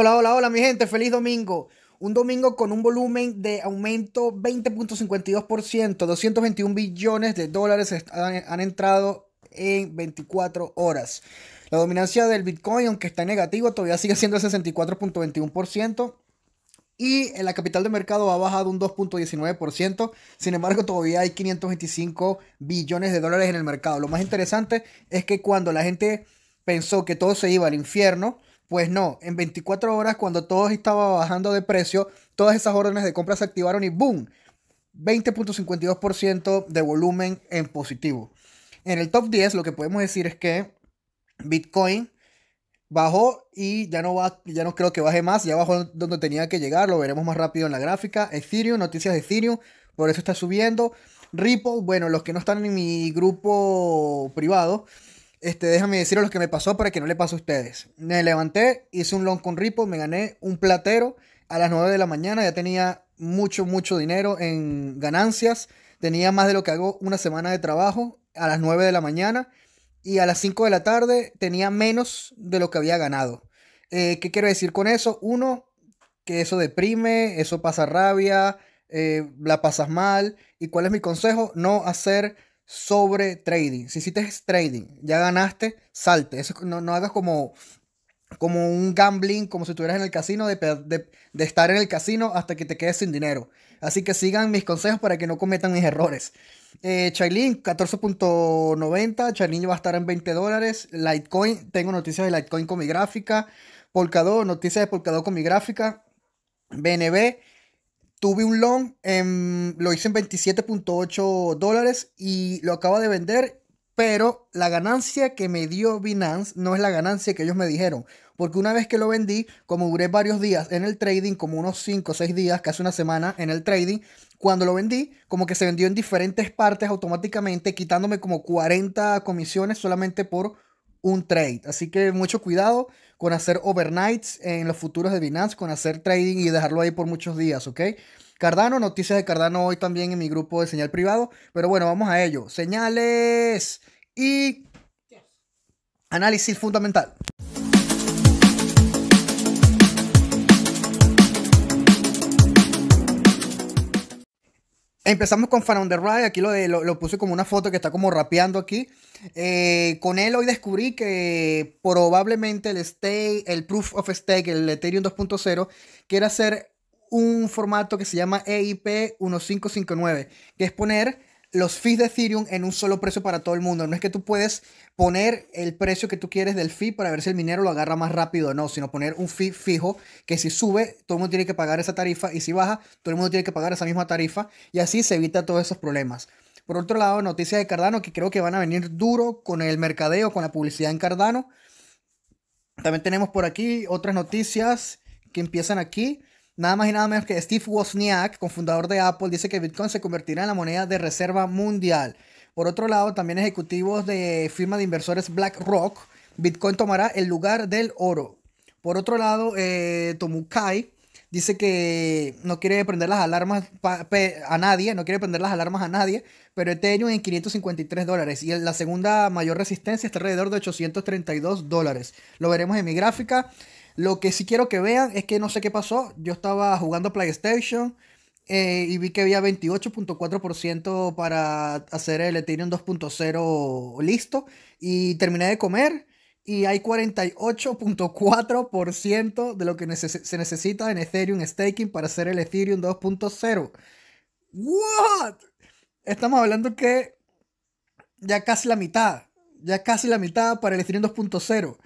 Hola, hola, hola mi gente, feliz domingo. Un domingo con un volumen de aumento 20.52%, 221 billones de dólares han, entrado en 24 horas. La dominancia del Bitcoin, aunque está negativo, todavía sigue siendo el 64.21%. Y en la capital de mercado ha bajado un 2.19%. Sin embargo, todavía hay 525 billones de dólares en el mercado. Lo más interesante es que cuando la gente pensó que todo se iba al infierno, pues no, en 24 horas cuando todo estaba bajando de precio, todas esas órdenes de compra se activaron y ¡boom! 20.52% de volumen en positivo. En el top 10 lo que podemos decir es que Bitcoin bajó y ya no va, ya no creo que baje más, ya bajó donde tenía que llegar, lo veremos más rápido en la gráfica. Ethereum, noticias de Ethereum, por eso está subiendo. Ripple, bueno, los que no están en mi grupo privado, este, déjame deciros lo que me pasó para que no le pase a ustedes. Me levanté, hice un long con ripo, me gané un platero a las 9 de la mañana, ya tenía mucho, mucho dinero en ganancias, tenía más de lo que hago una semana de trabajo a las 9 de la mañana y a las 5 de la tarde tenía menos de lo que había ganado. Eh, ¿Qué quiero decir con eso? Uno, que eso deprime, eso pasa rabia, eh, la pasas mal. ¿Y cuál es mi consejo? No hacer sobre trading. Si hiciste trading, ya ganaste, salte. no, hagas como, como un gambling, como si estuvieras en el casino, de, estar en el casino hasta que te quedes sin dinero. Así que sigan mis consejos para que no cometan mis errores. Eh, Chailin, 14.90. Chailin va a estar en 20 dólares. Litecoin, tengo noticias de Litecoin con mi gráfica. Polkadot, noticias de Polkadot con mi gráfica. BNB, Tuve un long, lo hice en 27.8 dólares y lo acabo de vender, pero la ganancia que me dio Binance no es la ganancia que ellos me dijeron, porque una vez que lo vendí, como duré varios días en el trading, como unos 5 o 6 días, casi una semana en el trading, cuando lo vendí, como que se vendió en diferentes partes automáticamente, quitándome como 40 comisiones solamente por un trade. Así que mucho cuidado con hacer overnights en los futuros de Binance, con hacer trading y dejarlo ahí por muchos días, ¿ok? Cardano, noticias de Cardano hoy también en mi grupo de señal privado, pero bueno, vamos a ello. Señales y análisis fundamental. Empezamos con Fan on the Ride, aquí lo, lo, puse como una foto que está como rapeando aquí. Eh, con él hoy descubrí que probablemente el stake, el Proof of Stake, el Ethereum 2.0, quiere hacer un formato que se llama EIP 1559, que es poner los fees de Ethereum en un solo precio para todo el mundo. No es que tú puedes poner el precio que tú quieres del fee para ver si el minero lo agarra más rápido o no, sino poner un fee fijo que si sube, todo el mundo tiene que pagar esa tarifa y si baja, todo el mundo tiene que pagar esa misma tarifa y así se evita todos esos problemas. Por otro lado, noticias de Cardano que creo que van a venir duro con el mercadeo, con la publicidad en Cardano. También tenemos por aquí otras noticias que empiezan aquí. Nada más y nada menos que Steve Wozniak, cofundador de Apple, dice que Bitcoin se convertirá en la moneda de reserva mundial. Por otro lado, también ejecutivos de firma de inversores BlackRock, Bitcoin tomará el lugar del oro. Por otro lado, eh, Tomukai dice que no quiere prender las alarmas a nadie, no quiere prender las alarmas a nadie, pero Ethereum en 553 dólares y la segunda mayor resistencia está alrededor de 832 dólares. Lo veremos en mi gráfica. Lo que sí quiero que vean es que no sé qué pasó. Yo estaba jugando PlayStation eh, y vi que había 28.4% para hacer el Ethereum 2.0 listo. Y terminé de comer y hay 48.4% de lo que se necesita en Ethereum Staking para hacer el Ethereum 2.0. ¿What? Estamos hablando que ya casi la mitad, ya casi la mitad para el Ethereum 2.0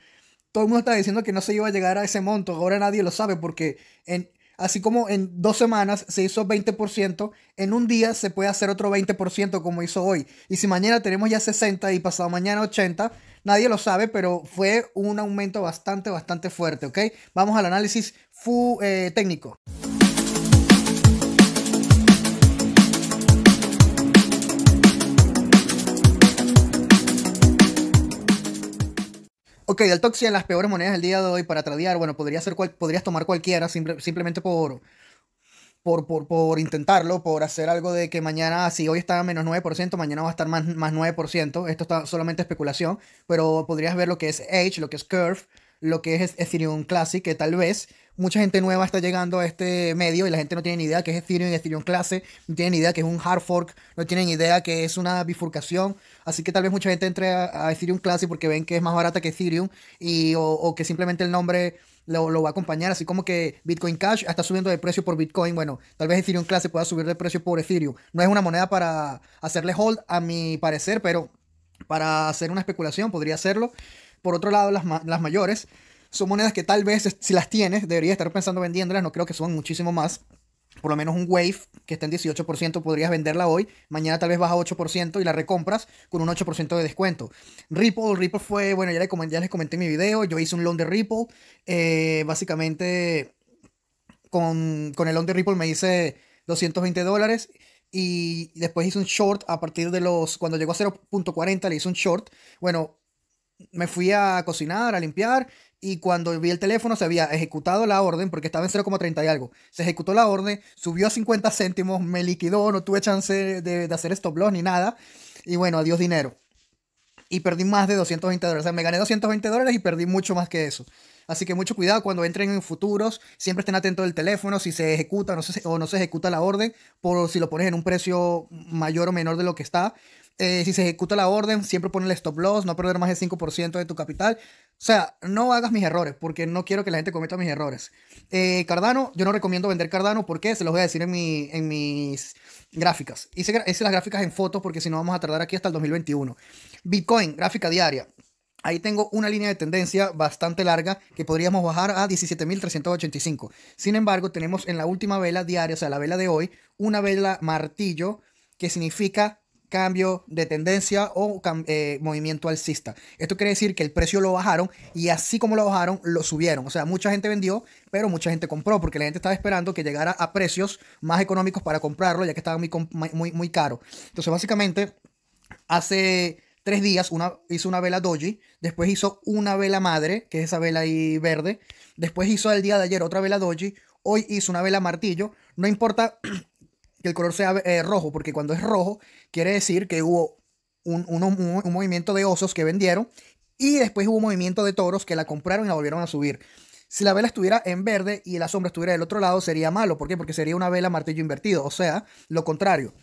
todo el mundo está diciendo que no se iba a llegar a ese monto. Ahora nadie lo sabe porque en, así como en dos semanas se hizo 20%, en un día se puede hacer otro 20% como hizo hoy. Y si mañana tenemos ya 60 y pasado mañana 80, nadie lo sabe, pero fue un aumento bastante, bastante fuerte, ¿ok? Vamos al análisis eh, técnico. Ok, del Toxi en las peores monedas del día de hoy para tradear, bueno, podría ser cual, podrías tomar cualquiera simplemente por, por, por, por, intentarlo, por hacer algo de que mañana, si hoy está a menos 9%, mañana va a estar más, más 9%. Esto está solamente especulación, pero podrías ver lo que es Edge, lo que es Curve, lo que es Ethereum Classic, que tal vez mucha gente nueva está llegando a este medio y la gente no tiene ni idea que es Ethereum y Ethereum clase, no tienen ni idea que es un hard fork, no tienen ni idea que es una bifurcación. Así que tal vez mucha gente entre a, Ethereum clase porque ven que es más barata que Ethereum y, o, que simplemente el nombre lo, va a acompañar, así como que Bitcoin Cash está subiendo de precio por Bitcoin. Bueno, tal vez Ethereum clase pueda subir de precio por Ethereum. No es una moneda para hacerle hold, a mi parecer, pero para hacer una especulación podría hacerlo. Por otro lado, las mayores son monedas que tal vez, si las tienes, deberías estar pensando vendiéndolas. No creo que suban muchísimo más. Por lo menos un Wave que está en 18% podrías venderla hoy. Mañana tal vez baja 8% y la recompras con un 8% de descuento. Ripple, Ripple fue, bueno, ya les, comenté, les comenté en mi video. Yo hice un loan de Ripple. Eh, básicamente, con, con el loan de Ripple me hice 220 dólares y después hice un short a partir de los, cuando llegó a 0.40 le hice un short, bueno, me fui a cocinar, a limpiar y cuando vi el teléfono se había ejecutado la orden, porque estaba en 0,30 y algo. Se ejecutó la orden, subió a 50 céntimos, me liquidó, no tuve chance de, hacer stop loss ni nada. Y bueno, adiós dinero. Y perdí más de 220 dólares. O sea, me gané 220 dólares y perdí mucho más que eso. Así que mucho cuidado cuando entren en futuros. Siempre estén atentos del teléfono, si se ejecuta o no se ejecuta la orden, por si lo pones en un precio mayor o menor de lo que está. Eh, si se ejecuta la orden, siempre pone el stop loss, no perder más del 5% de tu capital. O sea, no hagas mis errores, porque no quiero que la gente cometa mis errores. Eh, Cardano, yo no recomiendo vender Cardano, porque se los voy a decir en, mi, en mis gráficas. Hice, hice las gráficas en fotos, porque si no vamos a tardar aquí hasta el 2021. Bitcoin, gráfica diaria. Ahí tengo una línea de tendencia bastante larga que podríamos bajar a 17.385. Sin embargo, tenemos en la última vela diaria, o sea, la vela de hoy, una vela martillo que significa cambio de tendencia o eh, movimiento alcista. Esto quiere decir que el precio lo bajaron y así como lo bajaron, lo subieron. O sea, mucha gente vendió, pero mucha gente compró porque la gente estaba esperando que llegara a precios más económicos para comprarlo, ya que estaba muy, muy, muy caro. Entonces, básicamente, hace tres días una, hizo una vela doji, después hizo una vela madre, que es esa vela ahí verde, después hizo el día de ayer otra vela doji, hoy hizo una vela martillo. No importa que el color sea eh, rojo, porque cuando es rojo quiere decir que hubo un, movimiento de osos que vendieron y después hubo un movimiento de toros que la compraron y la volvieron a subir. Si la vela estuviera en verde y la sombra estuviera del otro lado, sería malo. ¿Por qué? Porque sería una vela martillo invertido, o sea, lo contrario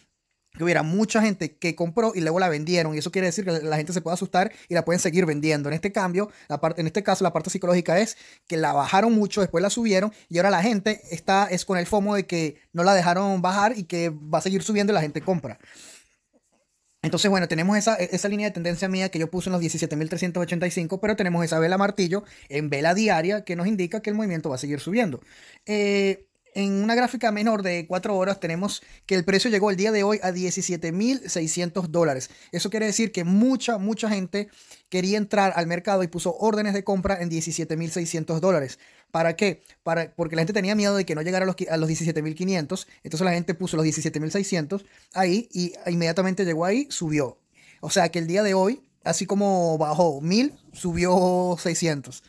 que hubiera mucha gente que compró y luego la vendieron. Y eso quiere decir que la gente se puede asustar y la pueden seguir vendiendo. En este cambio, la en este caso, la parte psicológica es que la bajaron mucho, después la subieron y ahora la gente está es con el FOMO de que no la dejaron bajar y que va a seguir subiendo y la gente compra. Entonces, bueno, tenemos esa, e-, esa línea de tendencia mía que yo puse en los 17.385, pero tenemos esa vela martillo en vela diaria que nos indica que el movimiento va a seguir subiendo. Eh, en una gráfica menor de 4 horas tenemos que el precio llegó el día de hoy a 17.600 dólares. Eso quiere decir que mucha, mucha gente quería entrar al mercado y puso órdenes de compra en 17.600 dólares. ¿Para qué? Para, porque la gente tenía miedo de que no llegara a los, a los 17.500. Entonces la gente puso los 17.600 ahí y inmediatamente llegó ahí, subió. O sea que el día de hoy, así como bajó 1.000, subió 600.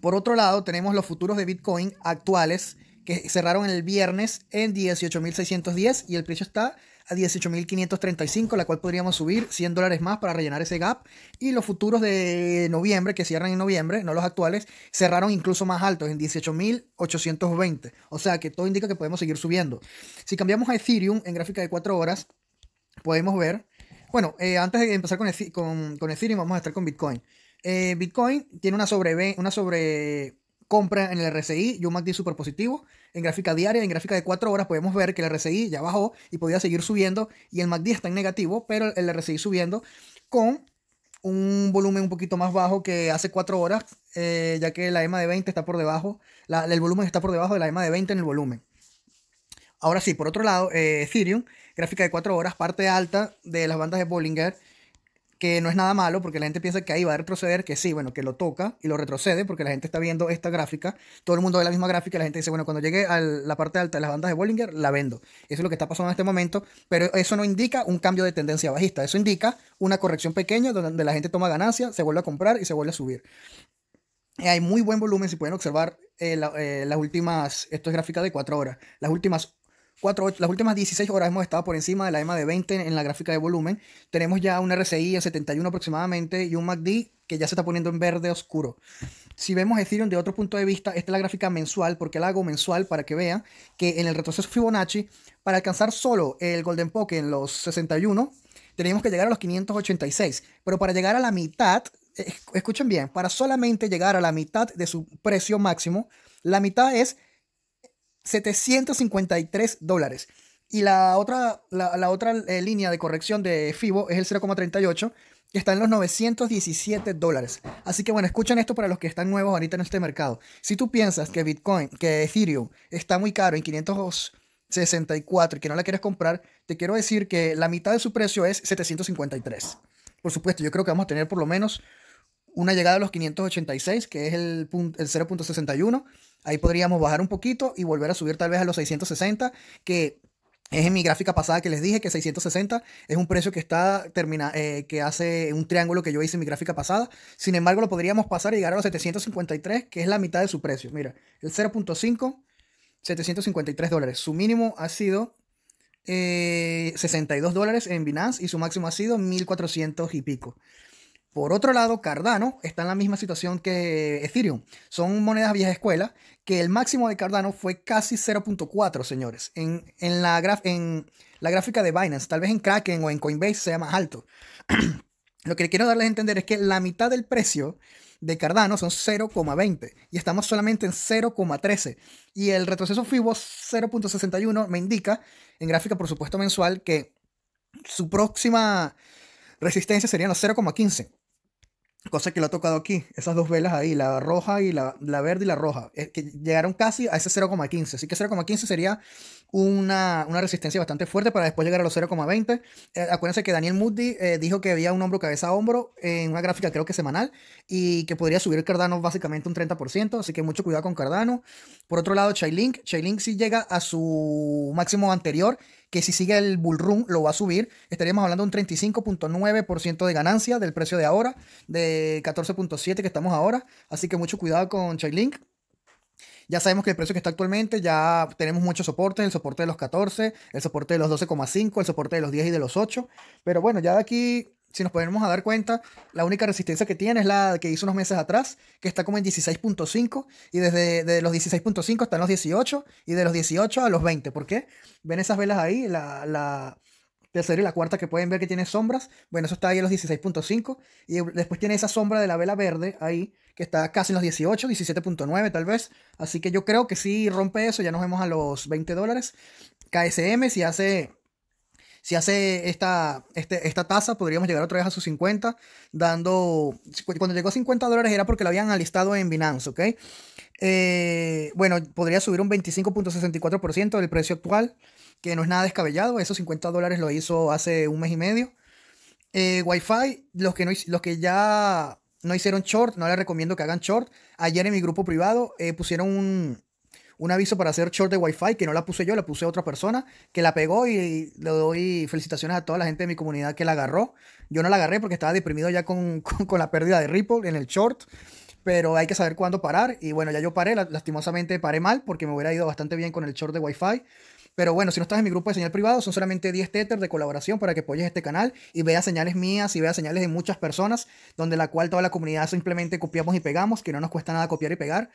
Por otro lado, tenemos los futuros de Bitcoin actuales que cerraron el viernes en 18.610 y el precio está a 18.535, la cual podríamos subir 100 dólares más para rellenar ese gap. Y los futuros de noviembre, que cierran en noviembre, no los actuales, cerraron incluso más altos, en 18.820. O sea que todo indica que podemos seguir subiendo. Si cambiamos a Ethereum en gráfica de 4 horas, podemos ver, bueno, eh, antes de empezar con, con, Ethereum, vamos a estar con Bitcoin. Eh, Bitcoin tiene una sobre, una sobre compra en el RSI y un MACD super positivo. En gráfica diaria, en gráfica de 4 horas, podemos ver que el RSI ya bajó y podía seguir subiendo. Y el MACD está en negativo, pero el RSI subiendo con un volumen un poquito más bajo que hace 4 horas, eh, ya que la EMA de 20 está por debajo, el volumen está por debajo de la EMA de 20 en el volumen. Ahora sí, por otro lado, eh, Ethereum, gráfica de 4 horas, parte alta de las bandas de Bollinger que no es nada malo porque la gente piensa que ahí va a retroceder, que sí, bueno, que lo toca y lo retrocede porque la gente está viendo esta gráfica, todo el mundo ve la misma gráfica y la gente dice, bueno, cuando llegue a la parte alta de las bandas de Bollinger, la vendo. Eso es lo que está pasando en este momento, pero eso no indica un cambio de tendencia bajista, eso indica una corrección pequeña donde la gente toma ganancia, se vuelve a comprar y se vuelve a subir. Hay muy buen volumen, si pueden observar eh, eh, las últimas, esto es gráfica de cuatro horas, las últimas las últimas 16 horas hemos estado por encima de la EMA de 20 en, la gráfica de volumen. Tenemos ya un RSI en 71 aproximadamente y un MACD que ya se está poniendo en verde oscuro. Si vemos Ethereum de otro punto de vista, esta es la gráfica mensual, porque la hago mensual para que vean que en el retroceso Fibonacci, para alcanzar solo el Golden Pocket en los 61, tenemos que llegar a los 586. Pero para llegar a la mitad, escuchen bien, para solamente llegar a la mitad de su precio máximo, la mitad es 753 dólares. Y la otra, la, otra eh, línea de corrección de FIBO es el 0,38, que está en los 917 dólares. Así que bueno, escuchen esto para los que están nuevos ahorita en este mercado. Si tú piensas que Bitcoin, que Ethereum está muy caro en 564 y que no la quieres comprar, te quiero decir que la mitad de su precio es 753. Por supuesto, yo creo que vamos a tener por lo menos una llegada a los 586, que es el, 0.61. Ahí podríamos bajar un poquito y volver a subir tal vez a los 660, que es en mi gráfica pasada que les dije que 660 es un precio que está termina, eh, que hace un triángulo que yo hice en mi gráfica pasada. Sin embargo, lo podríamos pasar y llegar a los 753, que es la mitad de su precio. Mira, el 0.5, 753 dólares. Su mínimo ha sido 62 eh, dólares en Binance y su máximo ha sido 1400 y pico. Por otro lado, Cardano está en la misma situación que Ethereum. Son monedas viejas escuela que el máximo de Cardano fue casi 0.4, señores. En, la en la gráfica de Binance, tal vez en Kraken o en Coinbase sea más alto. Lo que quiero darles a entender es que la mitad del precio de Cardano son 0,20 y estamos solamente en 0,13. Y el retroceso FIBO 0.61 me indica, en gráfica por supuesto mensual, que su próxima resistencia sería los 0,15. Cosa que lo ha tocado aquí, esas dos velas ahí, la roja y la, verde y la roja, que llegaron casi a ese 0,15. Así que 0,15 sería una, resistencia bastante fuerte para después llegar a los 0,20. Eh, acuérdense que Daniel Moody eh, dijo que había un hombro cabeza a hombro en una gráfica creo que semanal y que podría subir Cardano básicamente un 30%, así que mucho cuidado con Cardano. Por otro lado, Chainlink, Chainlink sí llega a su máximo anterior que si sigue el bull run lo va a subir. Estaríamos hablando de un 35.9% de ganancia del precio de ahora, de 14.7 que estamos ahora. Así que mucho cuidado con Chainlink. Ya sabemos que el precio que está actualmente, ya tenemos muchos soportes, el soporte de los 14, el soporte de los 12,5, el soporte de los 10 y de los 8. Pero bueno, ya de aquí si nos ponemos a dar cuenta, la única resistencia que tiene es la que hizo unos meses atrás, que está como en 16.5, y desde los 16.5 hasta los 18, y de los 18 a los 20. ¿Por qué? Ven esas velas ahí, la, la tercera y la cuarta que pueden ver que tiene sombras. Bueno, eso está ahí en los 16.5, y después tiene esa sombra de la vela verde ahí, que está casi en los 18, 17.9 tal vez. Así que yo creo que si rompe eso, ya nos vemos a los 20 dólares. KSM, si hace si hace esta, este, esta tasa, podríamos llegar otra vez a sus 50, dando, cuando llegó a 50 dólares era porque lo habían alistado en Binance, ¿ok? Eh, bueno, podría subir un 25.64% del precio actual, que no es nada descabellado, esos 50 dólares lo hizo hace un mes y medio. Eh, Wi-Fi, los que, no, los que ya no hicieron short, no les recomiendo que hagan short. Ayer en mi grupo privado eh, pusieron un, un aviso para hacer short de Wi-Fi, que no la puse yo, la puse otra persona, que la pegó y le doy felicitaciones a toda la gente de mi comunidad que la agarró. Yo no la agarré porque estaba deprimido ya con, la pérdida de Ripple en el short, pero hay que saber cuándo parar. Y bueno, ya yo paré, lastimosamente paré mal porque me hubiera ido bastante bien con el short de Wi-Fi. Pero bueno, si no estás en mi grupo de señal privado, son solamente 10 teters de colaboración para que apoyes este canal y veas señales mías y veas señales de muchas personas, donde la cual toda la comunidad simplemente copiamos y pegamos, que no nos cuesta nada copiar y pegar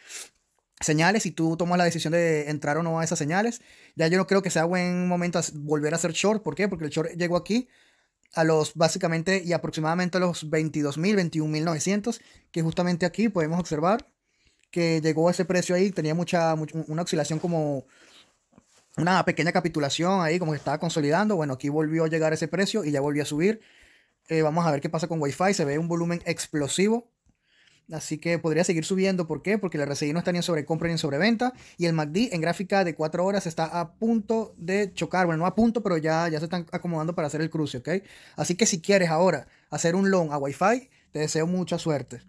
señales y tú tomas la decisión de entrar o no a esas señales. Ya yo no creo que sea buen momento volver a hacer short. ¿Por qué? Porque el short llegó aquí a los básicamente y aproximadamente a los 22.000, 21.900, que justamente aquí podemos observar que llegó ese precio ahí, tenía mucha, una oscilación como una pequeña capitulación ahí, como que estaba consolidando. Bueno, aquí volvió a llegar ese precio y ya volvió a subir. Eh, vamos a ver qué pasa con Wi-Fi. Se ve un volumen explosivo Así que podría seguir subiendo. ¿Por qué? Porque la RCI no está ni en sobrecompra ni en sobreventa. Y el MACD en gráfica de 4 horas está a punto de chocar. Bueno, no a punto, pero ya, ya se están acomodando para hacer el cruce, ¿ok? Así que si quieres ahora hacer un long a Wi-Fi, te deseo mucha suerte.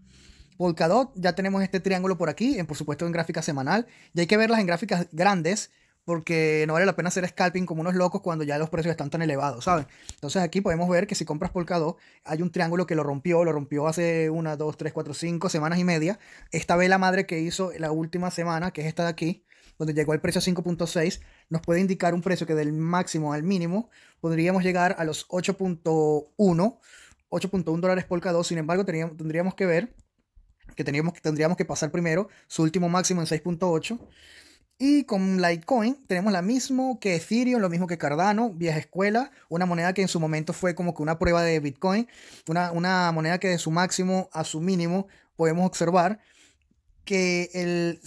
Polkadot, ya tenemos este triángulo por aquí, en, por supuesto en gráfica semanal. Y hay que verlas en gráficas grandes porque no vale la pena hacer scalping como unos locos cuando ya los precios están tan elevados, ¿saben? Entonces aquí podemos ver que si compras Polkadot, hay un triángulo que lo rompió, lo rompió hace una, dos, tres, cuatro, cinco semanas y media. Esta vela madre que hizo la última semana, que es esta de aquí, donde llegó el precio a 5.6, nos puede indicar un precio que del máximo al mínimo podríamos llegar a los 8.1, 8.1 dólares Polkadot, sin embargo tendríamos que ver que, teníamos, que tendríamos que pasar primero su último máximo en 6.8 y con Litecoin tenemos lo mismo que Ethereum, lo mismo que Cardano, vieja escuela, una moneda que en su momento fue como que una prueba de Bitcoin, una, una moneda que de su máximo a su mínimo podemos observar que el,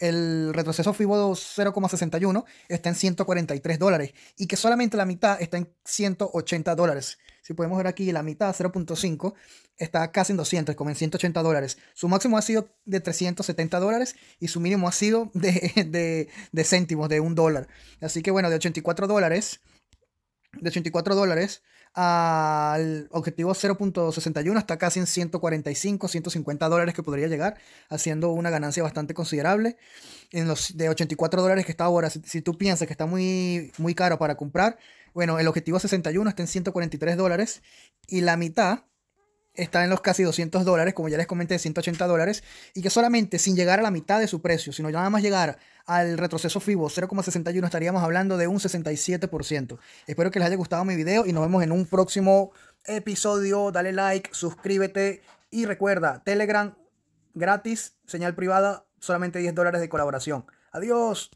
el, retroceso FIBO 0,61 está en 143 dólares y que solamente la mitad está en 180 dólares. Si podemos ver aquí, la mitad, 0.5, está casi en 200, como en 180 dólares. Su máximo ha sido de 370 dólares y su mínimo ha sido de, de céntimos, de un dólar. Así que bueno, de 84 dólares, de 84 dólares al objetivo 0.61 está casi en 145, 150 dólares que podría llegar, haciendo una ganancia bastante considerable. En los de 84 dólares que está ahora, si, tú piensas que está muy, muy caro para comprar, bueno, el objetivo 61 está en 143 dólares y la mitad está en los casi 200 dólares, como ya les comenté, 180 dólares, y que solamente sin llegar a la mitad de su precio, sino ya nada más llegar al retroceso FIBO 0,61, estaríamos hablando de un 67%. Espero que les haya gustado mi video y nos vemos en un próximo episodio. Dale like, suscríbete y recuerda, Telegram gratis, señal privada, solamente 10 dólares de colaboración. Adiós.